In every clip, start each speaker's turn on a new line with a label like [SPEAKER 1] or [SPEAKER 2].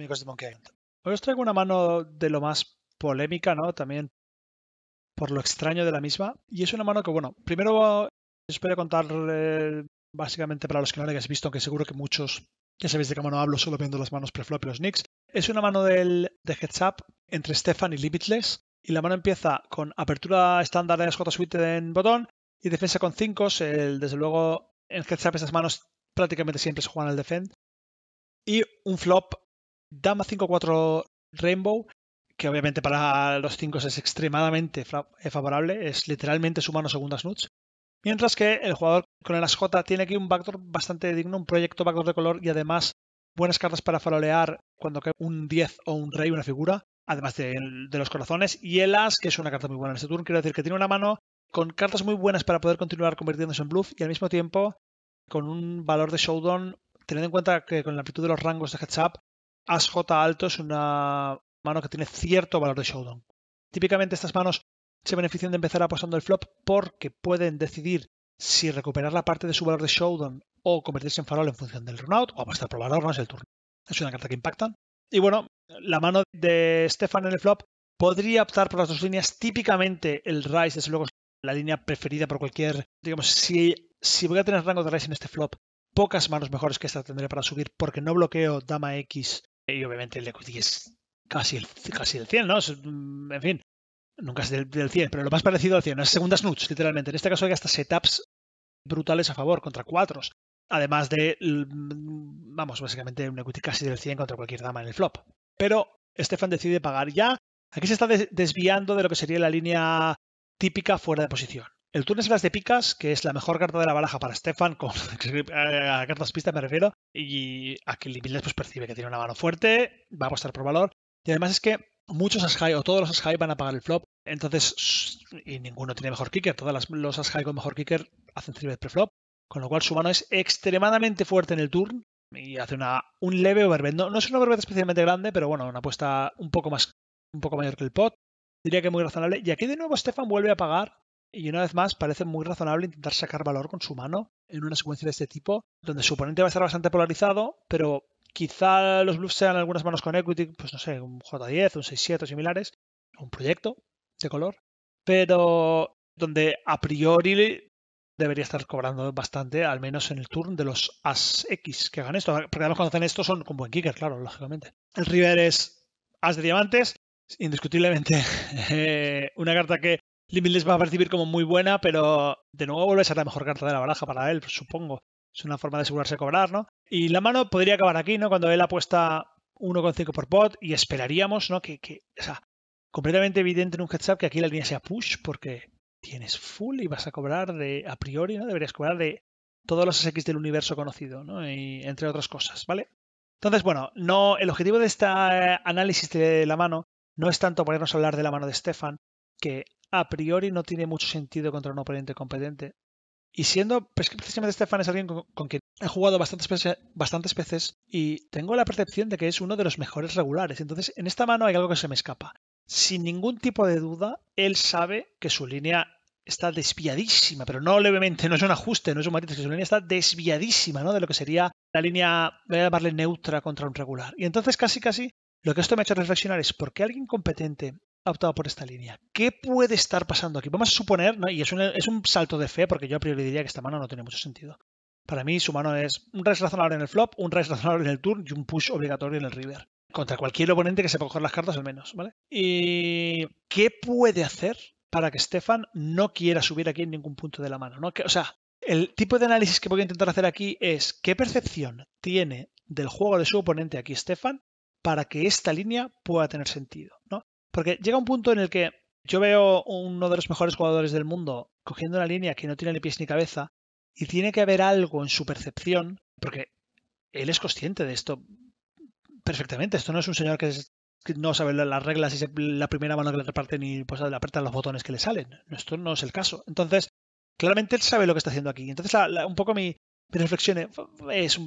[SPEAKER 1] amigos de Monkey Hoy os traigo una mano de lo más polémica, ¿no? También por lo extraño de la misma. Y es una mano que, bueno, primero os voy a contar eh, básicamente para los que no la hayáis visto, aunque seguro que muchos ya sabéis de qué mano hablo solo viendo las manos preflop y los nicks. Es una mano del, de Heads Up entre Stefan y Limitless. Y la mano empieza con apertura estándar de J Suite en botón y defensa con 5. Desde luego, en Heads Up esas manos prácticamente siempre se juegan al defend. Y un flop Dama 5-4 Rainbow, que obviamente para los 5 es extremadamente eh, favorable, es literalmente su mano segunda nuts Mientras que el jugador con el J tiene aquí un backdoor bastante digno, un proyecto backdoor de color y además buenas cartas para farolear cuando cae un 10 o un rey, una figura, además de, los corazones. Y el As, que es una carta muy buena en este turno, quiero decir que tiene una mano con cartas muy buenas para poder continuar convirtiéndose en bluff y al mismo tiempo con un valor de showdown, teniendo en cuenta que con la amplitud de los rangos de heads up, As J alto es una mano que tiene cierto valor de showdown. Típicamente estas manos se benefician de empezar apostando el flop porque pueden decidir si recuperar la parte de su valor de showdown o convertirse en farol en función del runout o apostar por valor, no del el turno. Es una carta que impactan. Y bueno, la mano de Stefan en el flop podría optar por las dos líneas. Típicamente el Rise, desde luego, es la línea preferida por cualquier. Digamos, si, si voy a tener rango de Rise en este flop, pocas manos mejores que esta tendré para subir porque no bloqueo Dama X y obviamente el equity es casi el, casi el 100, ¿no? Mm, en fin, nunca es del, 100, pero lo más parecido al 100, las segundas nuts, literalmente. En este caso hay hasta setups brutales a favor contra cuatro. Además de, mm, vamos, básicamente un equity casi del 100 contra cualquier dama en el flop. Pero Stefan decide pagar ya. Aquí se está desviando de lo que sería la línea típica fuera de posición. El turno es las de picas, que es la mejor carta de la baraja para Stefan, con a cartas pistas me refiero, y a que pues, percibe que tiene una mano fuerte, va a apostar por valor, y además es que muchos high o todos los high van a pagar el flop, entonces, y ninguno tiene mejor kicker, todos los high con mejor kicker hacen 3 preflop, con lo cual su mano es extremadamente fuerte en el turn y hace una, un leve overbet. No, no es un overbet especialmente grande, pero bueno, una apuesta un poco, más, un poco mayor que el pot, diría que muy razonable, y aquí de nuevo Stefan vuelve a pagar y una vez más, parece muy razonable intentar sacar valor con su mano en una secuencia de este tipo, donde su oponente va a estar bastante polarizado, pero quizá los bluffs sean algunas manos con equity, pues no sé, un J10, un 6-7 similares, un proyecto de color, pero donde a priori debería estar cobrando bastante, al menos en el turn de los As X que hagan esto. Porque además cuando hacen esto son con buen kicker, claro, lógicamente. El River es As de diamantes, indiscutiblemente eh, una carta que Limitless va a percibir como muy buena, pero de nuevo vuelve a ser la mejor carta de la baraja para él, supongo. Es una forma de asegurarse de cobrar, ¿no? Y la mano podría acabar aquí, ¿no? Cuando él apuesta 1,5 por pot y esperaríamos, ¿no? Que, o sea, completamente evidente en un heads up que aquí la línea sea push porque tienes full y vas a cobrar de, a priori, ¿no? Deberías cobrar de todos los SX del universo conocido, ¿no? Y entre otras cosas, ¿vale? Entonces, bueno, no, el objetivo de este eh, análisis de la mano no es tanto ponernos a hablar de la mano de Stefan, que a priori no tiene mucho sentido contra un oponente competente. Y siendo, pues precisamente Stefan es alguien con, quien he jugado bastantes veces, bastantes veces y tengo la percepción de que es uno de los mejores regulares. Entonces, en esta mano hay algo que se me escapa. Sin ningún tipo de duda, él sabe que su línea está desviadísima, pero no levemente, no es un ajuste, no es un matiz, que su línea está desviadísima ¿no? de lo que sería la línea, voy a llamarle neutra contra un regular. Y entonces casi casi lo que esto me ha hecho reflexionar es por qué alguien competente ha optado por esta línea. ¿Qué puede estar pasando aquí? Vamos a suponer, ¿no? y es un, salto de fe, porque yo a priori diría que esta mano no tiene mucho sentido. Para mí, su mano es un raise razonable en el flop, un raise razonable en el turn y un push obligatorio en el river. Contra cualquier oponente que sepa coger las cartas al menos, ¿vale? ¿Y qué puede hacer para que Stefan no quiera subir aquí en ningún punto de la mano? Que, o sea, el tipo de análisis que voy a intentar hacer aquí es qué percepción tiene del juego de su oponente aquí Stefan para que esta línea pueda tener sentido. ¿no? Porque llega un punto en el que yo veo uno de los mejores jugadores del mundo cogiendo una línea que no tiene ni pies ni cabeza y tiene que haber algo en su percepción, porque él es consciente de esto perfectamente. Esto no es un señor que, no sabe las reglas y la primera mano que le reparten y pues le apretan los botones que le salen. Esto no es el caso. Entonces, claramente él sabe lo que está haciendo aquí. Entonces, un poco mi, mi reflexión es,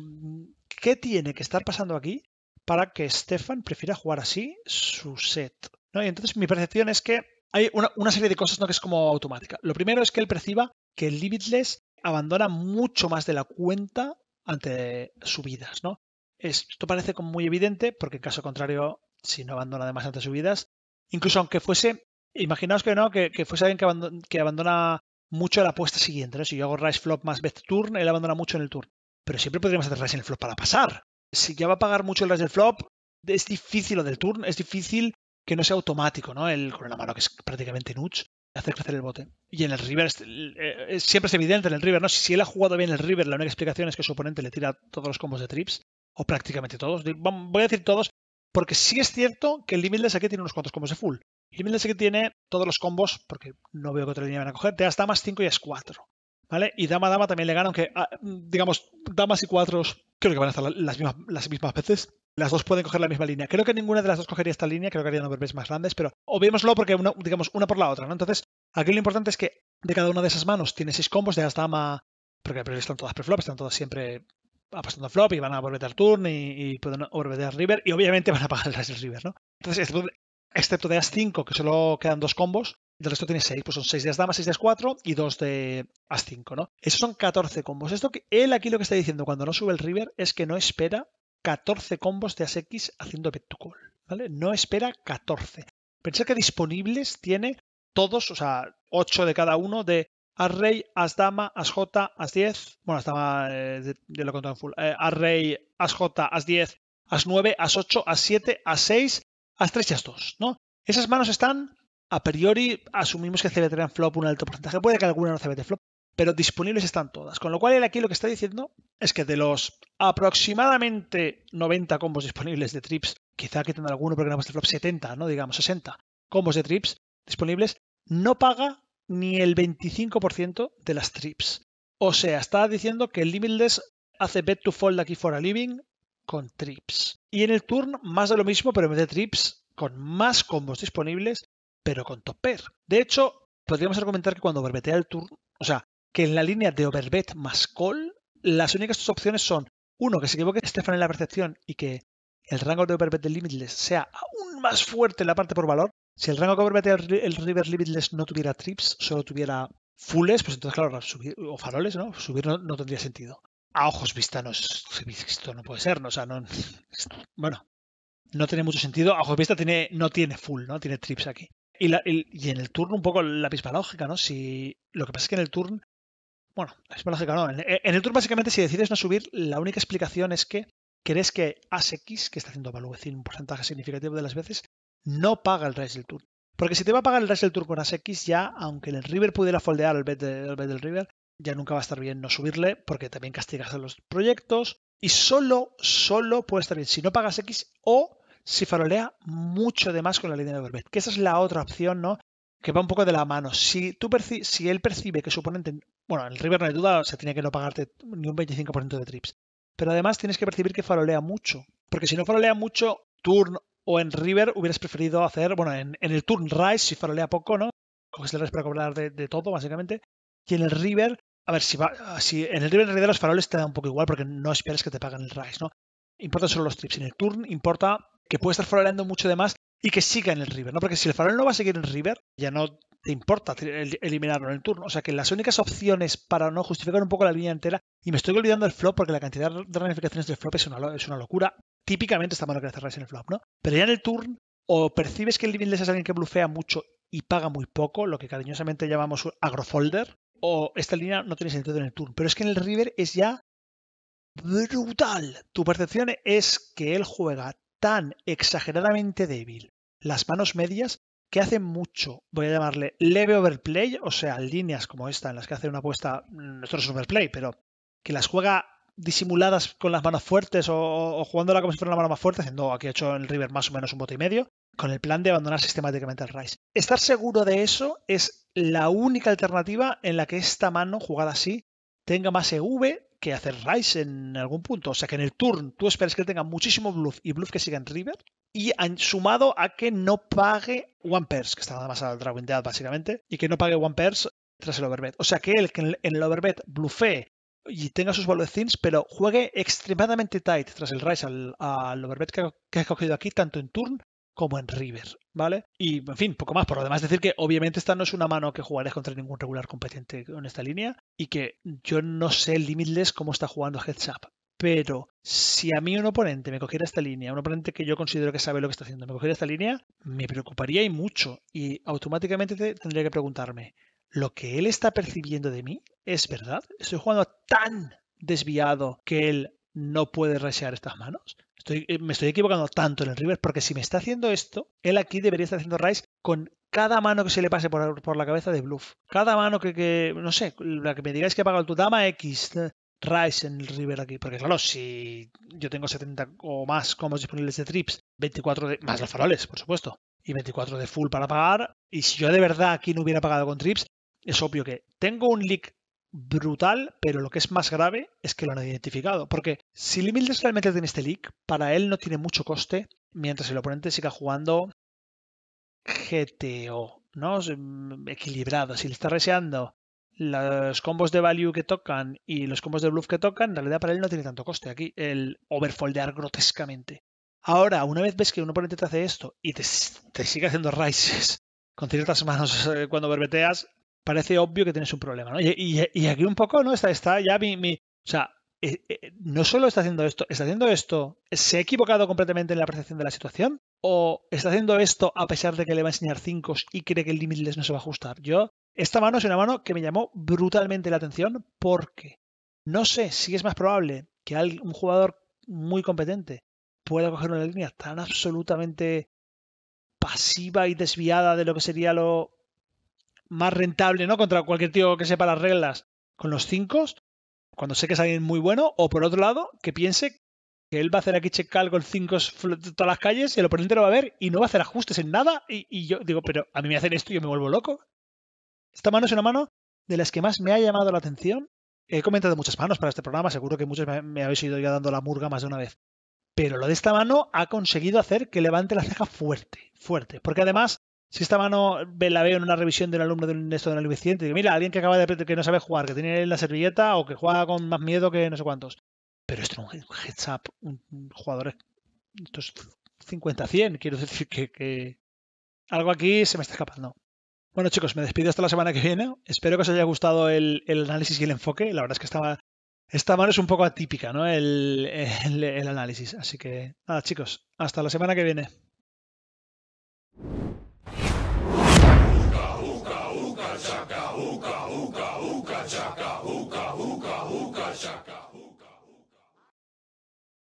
[SPEAKER 1] ¿qué tiene que estar pasando aquí para que Stefan prefiera jugar así su set? Y entonces mi percepción es que hay una, serie de cosas ¿no? que es como automática. Lo primero es que él perciba que el Limitless abandona mucho más de la cuenta ante subidas, ¿no? Esto parece como muy evidente, porque en caso contrario, si no abandona además ante subidas, incluso aunque fuese, imaginaos que no, que, fuese alguien que abandona, mucho la apuesta siguiente, Si yo hago rise flop más Best, turn, él abandona mucho en el turn. Pero siempre podríamos hacer rise en el flop para pasar. Si ya va a pagar mucho el rise del flop, es difícil, lo del turn, es difícil que no sea automático, ¿no? El con la mano que es prácticamente nuch, hacer crecer el bote. Y en el River eh, siempre es evidente en el River, ¿no? Si, él ha jugado bien el River, la única explicación es que su oponente le tira todos los combos de trips, o prácticamente todos. Voy a decir todos, porque sí es cierto que el Limitless aquí tiene unos cuantos combos de full. Limitless aquí tiene todos los combos, porque no veo que otra línea van a coger, te hasta damas 5 y es 4. ¿Vale? Y dama dama también le gana, aunque ah, digamos, damas y cuatros creo que van a estar las mismas, las mismas veces las dos pueden coger la misma línea. Creo que ninguna de las dos cogería esta línea, creo que harían overbets más grandes, pero obviémoslo porque digamos una por la otra, ¿no? Entonces, aquí lo importante es que de cada una de esas manos tiene seis combos de as dama, porque están todas preflop, están todas siempre apostando flop y van a volver al turn y, y pueden overbetar river y obviamente van a pagar el river, ¿no? Entonces, excepto, de as 5, que solo quedan dos combos, del resto tiene seis, pues son seis de as dama 6 de as 4 y dos de as 5, ¿no? Esos son 14 combos. Esto que él aquí lo que está diciendo cuando no sube el river es que no espera 14 combos de ASX haciendo bet to call. ¿vale? No espera 14. Pensé que disponibles tiene todos, o sea, 8 de cada uno de As rey, as dama, as j as 10. Bueno, as dama eh, de, lo contado en full. as rey, as as 10, as 9, as 8, as 7, as 6, as 3 y as 2, ¿no? Esas manos están, a priori, asumimos que CBT flop un alto porcentaje. Puede que alguna no CBT flop, pero disponibles están todas. Con lo cual, él aquí lo que está diciendo es que de los aproximadamente 90 combos disponibles de trips, quizá que tenga alguno porque no flop 70, ¿no? Digamos 60 combos de trips disponibles, no paga ni el 25% de las trips. O sea, está diciendo que el Limitless hace bet to fold aquí for a living con trips. Y en el turn, más de lo mismo, pero en de trips, con más combos disponibles, pero con top De hecho, podríamos argumentar que cuando overbetea el turn, o sea, que en la línea de overbet más call, las únicas opciones son uno, que se equivoque Stefan en la percepción y que el rango de Overbet de Limitless sea aún más fuerte en la parte por valor. Si el rango que Overbet el River Limitless no tuviera trips, solo tuviera fulles, pues entonces, claro, subir, o faroles, ¿no? Subir no, tendría sentido. A ojos vista, no, esto no puede ser, ¿no? O sea, no, bueno, no tiene mucho sentido. A ojos vista tiene, no tiene full, ¿no? Tiene trips aquí. Y, en el turno un poco la misma lógica, ¿no? Si lo que pasa es que en el turno bueno, es lógico, En, el tour, básicamente, si decides no subir, la única explicación es que crees que ASX, que está haciendo valuecir un porcentaje significativo de las veces, no paga el raise del Tour. Porque si te va a pagar el raise del Tour con ASX, ya, aunque el River pudiera foldear al bet, del River, ya nunca va a estar bien no subirle, porque también castigas a los proyectos. Y solo, solo puede estar bien si no pagas X o si farolea mucho de más con la línea de overbet. Que esa es la otra opción, ¿no? Que va un poco de la mano. Si, tú si él percibe que su oponente bueno, en el River no hay duda, se tiene que no pagarte ni un 25% de trips. Pero además tienes que percibir que farolea mucho. Porque si no farolea mucho, turn o en River hubieras preferido hacer, bueno, en, el turn rise si farolea poco, ¿no? Coges el rise para cobrar de, todo, básicamente. Y en el River, a ver, si, va, en el River en realidad los faroles te dan un poco igual porque no esperas que te paguen el rise, ¿no? Importan solo los trips. En el turn importa que puede estar faroleando mucho de más y que siga en el River, ¿no? Porque si el farol no va a seguir en River, ya no te importa eliminarlo en el turno. O sea que las únicas opciones para no justificar un poco la línea entera, y me estoy olvidando del flop porque la cantidad de ramificaciones del flop es una, locura. Típicamente está malo que cerráis en el flop, ¿no? Pero ya en el turn, o percibes que el Limitless es alguien que blufea mucho y paga muy poco, lo que cariñosamente llamamos agrofolder, o esta línea no tiene sentido en el turn. Pero es que en el River es ya brutal. Tu percepción es que él juega tan exageradamente débil las manos medias que hacen mucho, voy a llamarle leve overplay, o sea, líneas como esta en las que hace una apuesta, mm, esto no es overplay, pero que las juega disimuladas con las manos fuertes o, o jugándola como si fuera una mano más fuerte, haciendo aquí he hecho el River más o menos un bote y medio, con el plan de abandonar sistemáticamente el Rice. Estar seguro de eso es la única alternativa en la que esta mano jugada así tenga más EV que hacer Rice en algún punto. O sea, que en el turn tú esperes que tenga muchísimo bluff y bluff que siga en River, y han sumado a que no pague One Pairs, que está nada más al Dragon Dead básicamente, y que no pague One Pairs tras el overbet. O sea que él que en el overbet blufee y tenga sus valores pero juegue extremadamente tight tras el rise al, overbet que, que ha cogido aquí, tanto en turn como en River, ¿vale? Y, en fin, poco más. Por lo demás, decir que obviamente esta no es una mano que jugaré contra ningún regular competente en esta línea y que yo no sé Limitless cómo está jugando Heads Up pero si a mí un oponente me cogiera esta línea, un oponente que yo considero que sabe lo que está haciendo, me cogiera esta línea, me preocuparía y mucho. Y automáticamente tendría que preguntarme, ¿lo que él está percibiendo de mí es verdad? ¿Estoy jugando tan desviado que él no puede rasear estas manos? Eh, me estoy equivocando tanto en el river porque si me está haciendo esto, él aquí debería estar haciendo raise con cada mano que se le pase por, la cabeza de bluff. Cada mano que, que, no sé, la que me digáis que ha pagado tu dama X, Rise en el River aquí. Porque claro, si yo tengo 70 o más combos disponibles de trips, 24 de, más los faroles, por supuesto, y 24 de full para pagar, y si yo de verdad aquí no hubiera pagado con trips, es obvio que tengo un leak brutal, pero lo que es más grave es que lo han identificado. Porque si Limitless realmente tiene este leak, para él no tiene mucho coste mientras el oponente siga jugando GTO, ¿no? Mm, equilibrado. Si le está reseando los combos de value que tocan y los combos de bluff que tocan, en realidad para él no tiene tanto coste aquí, el overfoldear grotescamente. Ahora, una vez ves que un oponente te hace esto y te, sigue haciendo raises con ciertas manos eh, cuando verbeteas, parece obvio que tienes un problema, ¿no? Y, aquí un poco, ¿no? Está, está ya mi, mi... O sea, eh, eh, no solo está haciendo esto, está haciendo esto, ¿se ha equivocado completamente en la percepción de la situación? ¿O está haciendo esto a pesar de que le va a enseñar 5 y cree que el les no se va a ajustar? Yo esta mano es una mano que me llamó brutalmente la atención porque no sé si es más probable que un jugador muy competente pueda coger una línea tan absolutamente pasiva y desviada de lo que sería lo más rentable, ¿no? Contra cualquier tío que sepa las reglas con los 5, cuando sé que es alguien muy bueno, o por otro lado, que piense que él va a hacer aquí check-call con 5 todas las calles y el oponente lo va a ver y no va a hacer ajustes en nada. Y, y yo digo, pero a mí me hacen esto y yo me vuelvo loco. Esta mano es una mano de las que más me ha llamado la atención. He comentado muchas manos para este programa, seguro que muchos me, habéis ido ya dando la murga más de una vez. Pero lo de esta mano ha conseguido hacer que levante la ceja fuerte, fuerte. Porque además, si esta mano la veo en una revisión de un alumno de un de la digo, mira, alguien que acaba de que no sabe jugar, que tiene la servilleta o que juega con más miedo que no sé cuántos. Pero esto es un heads up, un, jugador. Esto es 50-100, quiero decir que algo aquí se me está escapando. Bueno, chicos, me despido hasta la semana que viene. Espero que os haya gustado el, análisis y el enfoque. La verdad es que estaba, esta mano es un poco atípica, ¿no? el análisis. Así que, nada, chicos, hasta la semana que viene.